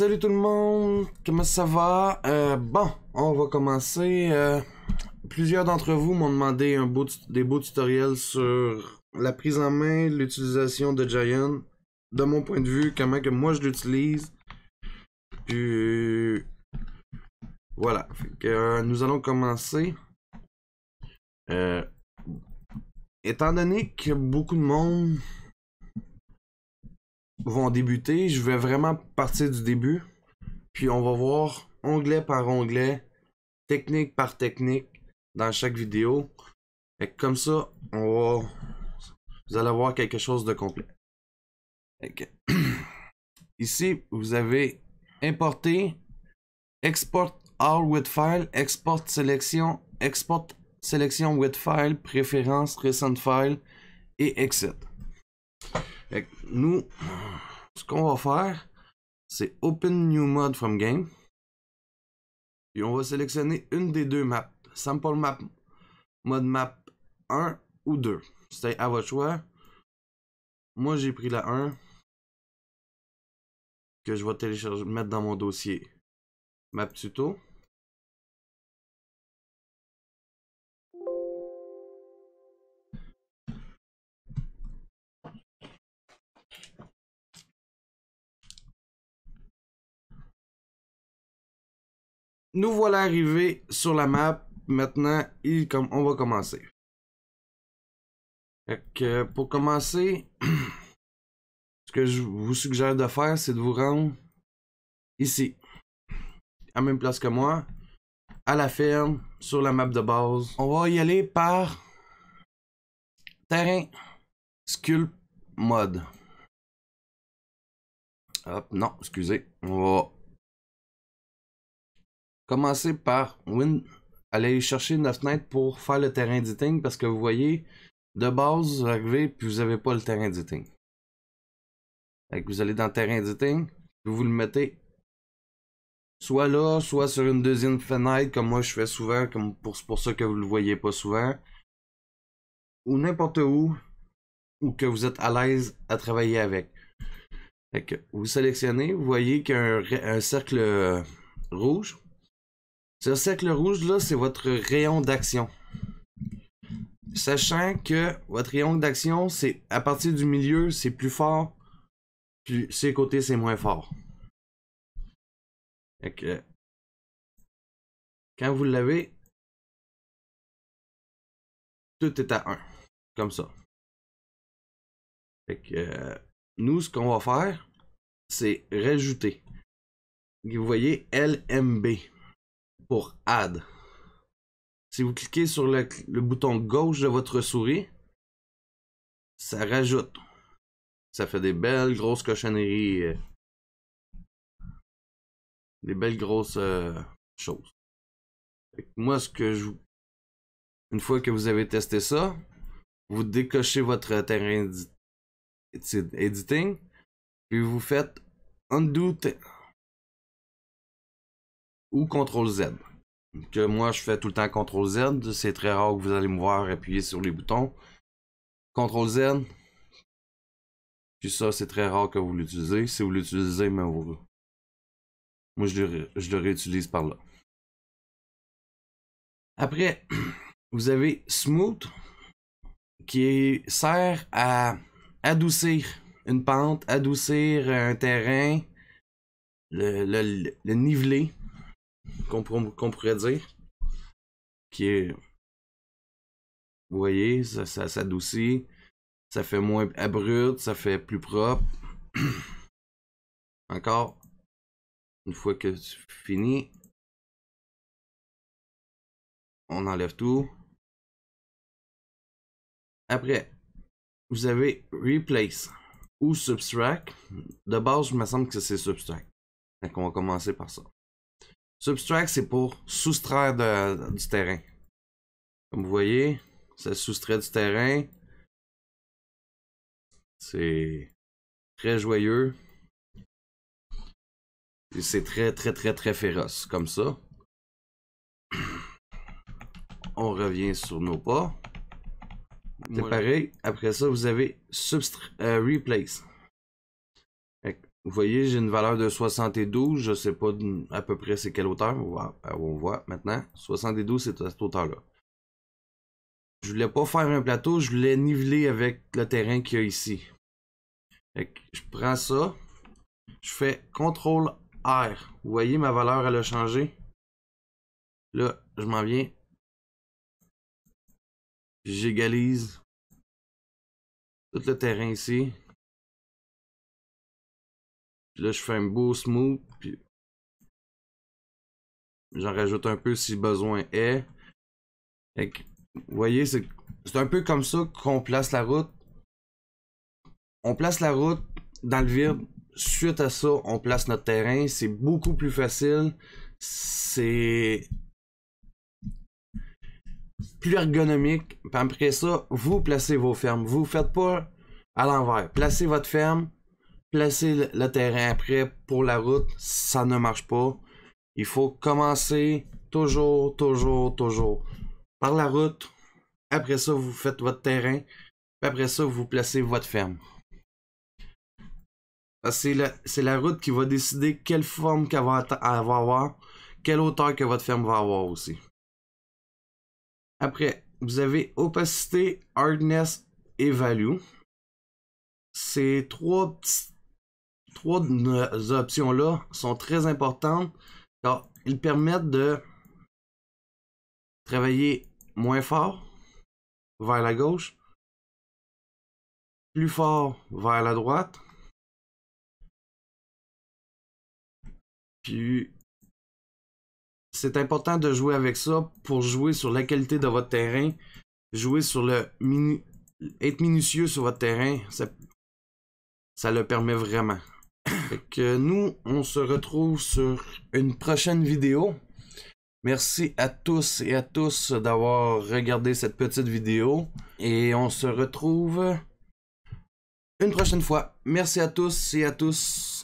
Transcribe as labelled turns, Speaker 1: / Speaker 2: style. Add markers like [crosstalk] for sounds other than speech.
Speaker 1: Salut tout le monde, comment ça va? Euh, bon, on va commencer. Euh, plusieurs d'entre vous m'ont demandé un des beaux tutoriels sur la prise en main, l'utilisation de Giant, de mon point de vue, comment que moi je l'utilise. Puis voilà, euh, nous allons commencer. étant donné que beaucoup de monde vont débuter. Je vais vraiment partir du début. Puis on va voir onglet par onglet, technique par technique dans chaque vidéo. et comme ça, on va... vous allez voir quelque chose de complet. [clears throat] Ici, vous avez importer, export all with file, export sélection, export sélection with file, préférence, recent file et exit. Et nous, ce qu'on va faire, c'est Open New mode from Game. et on va sélectionner une des deux maps. Sample Map, Mode Map 1 ou 2. c'est à votre choix. Moi, j'ai pris la 1 que je vais télécharger, mettre dans mon dossier
Speaker 2: map tuto.
Speaker 1: Nous voilà arrivés sur la map. Maintenant, on va commencer. Fait que pour commencer, [clears throat] ce que je vous suggère de faire, c'est de vous rendre ici, à même place que moi, à la ferme, sur la map de base. On va y aller par terrain sculpt mode. Hop, non, excusez, on va commencez par win, aller chercher une fenêtre pour faire le terrain d'eating parce que vous voyez, de base, vous arrivez et vous n'avez pas le terrain d'eating. vous allez dans le terrain d'eating, vous le mettez soit là, soit sur une deuxième fenêtre comme moi je fais souvent, comme pour, ça que vous ne le voyez pas souvent, ou n'importe où, ou que vous êtes à l'aise à travailler avec. vous sélectionnez, vous voyez qu'il y a un cercle euh, rouge, ce cercle rouge-là, c'est votre rayon d'action. Sachant que votre rayon d'action, c'est à partir du milieu, c'est plus fort, puis ces côtés, c'est moins fort.
Speaker 2: Fait que quand vous l'avez, tout est à 1. Comme ça. Fait que,
Speaker 1: nous, ce qu'on va faire, c'est rajouter. Vous voyez LMB pour Add. Si vous cliquez sur le, bouton gauche de votre souris, ça rajoute. Ça fait des belles grosses cochonneries. Euh, des belles grosses euh, choses. Moi, ce que je... Une fois que vous avez testé ça, vous décochez votre terrain editing, puis vous faites undo ou CTRL Z. Que moi, je fais tout le temps CTRL Z. C'est très rare que vous allez me voir appuyer sur les boutons. CTRL Z. Puis ça, c'est très rare que vous l'utilisez. Si vous l'utilisez, mais vous... Moi, je le, réutilise par là. Après, [clears throat] vous avez Smooth qui sert à adoucir une pente, adoucir un terrain, le niveler qu'on pourrait dire. Qui est. Vous voyez, ça s'adoucit. Ça, fait moins abrupt, ça fait plus propre. [clears throat] Encore. Une fois que c'est
Speaker 2: fini On enlève tout.
Speaker 1: Après, vous avez Replace ou Subtract. De base, je me semble que c'est Subtract. Donc, on va commencer par ça. Subtract, c'est pour soustraire du terrain. Comme vous voyez, ça soustrait du terrain. C'est très joyeux. Et c'est très, très, très, très féroce, comme ça. [clears throat] On revient sur nos pas. C'est pareil. Après ça, vous avez euh, replace. Vous voyez, j'ai une valeur de 72. Je ne sais pas à peu près c'est quelle hauteur. On euh, voit, maintenant. 72, c'est à cette hauteur-là. Je voulais pas faire un plateau. Je voulais niveler avec le terrain qu'il y a ici. je prends ça. Je fais CTRL R. Vous voyez, ma valeur, elle a changé. Là, je m'en viens.
Speaker 2: J'égalise tout le terrain ici. Puis là, je fais un beau smooth,
Speaker 1: j'en rajoute un peu si besoin est. vous voyez, c'est un peu comme ça qu'on place la route. On place la route dans le vide. Suite à ça, on place notre terrain. C'est beaucoup plus facile. C'est plus ergonomique. après ça, vous placez vos fermes. Vous faites pas à l'envers. Placez votre ferme placer le terrain après pour la route, ça ne marche pas. Il faut commencer toujours, toujours, toujours par la route. Après ça, vous faites votre terrain. après ça, vous placez votre ferme. C'est la, route qui va décider quelle forme qu'elle va, avoir, quelle hauteur que votre ferme va avoir aussi. Après, vous avez opacité, hardness et value. C'est trois petites trois de nos options-là sont très importantes car ils permettent de travailler moins fort vers la gauche, plus fort vers la
Speaker 2: droite, puis
Speaker 1: c'est important de jouer avec ça pour jouer sur la qualité de votre terrain, jouer sur le être minutieux sur votre terrain, ça, ça le permet vraiment que nous, on se retrouve sur une prochaine vidéo. Merci à tous et à tous d'avoir regardé cette petite vidéo. Et on se retrouve une prochaine fois. Merci à tous et à tous.